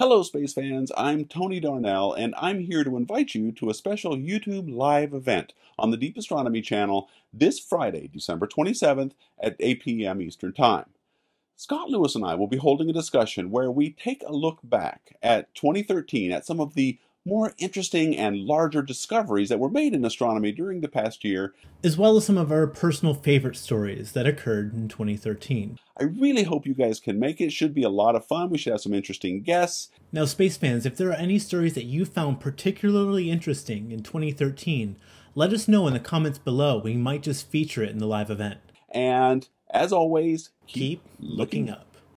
Hello, space fans. I'm Tony Darnell, and I'm here to invite you to a special YouTube live event on the Deep Astronomy channel this Friday, December 27th at 8 p.m. Eastern Time. Scott Lewis and I will be holding a discussion where we take a look back at 2013 at some of the more interesting and larger discoveries that were made in astronomy during the past year, as well as some of our personal favorite stories that occurred in 2013. I really hope you guys can make it. it. Should be a lot of fun. We should have some interesting guests. Now, space fans, if there are any stories that you found particularly interesting in 2013, let us know in the comments below. We might just feature it in the live event. And as always, keep, keep looking, looking up.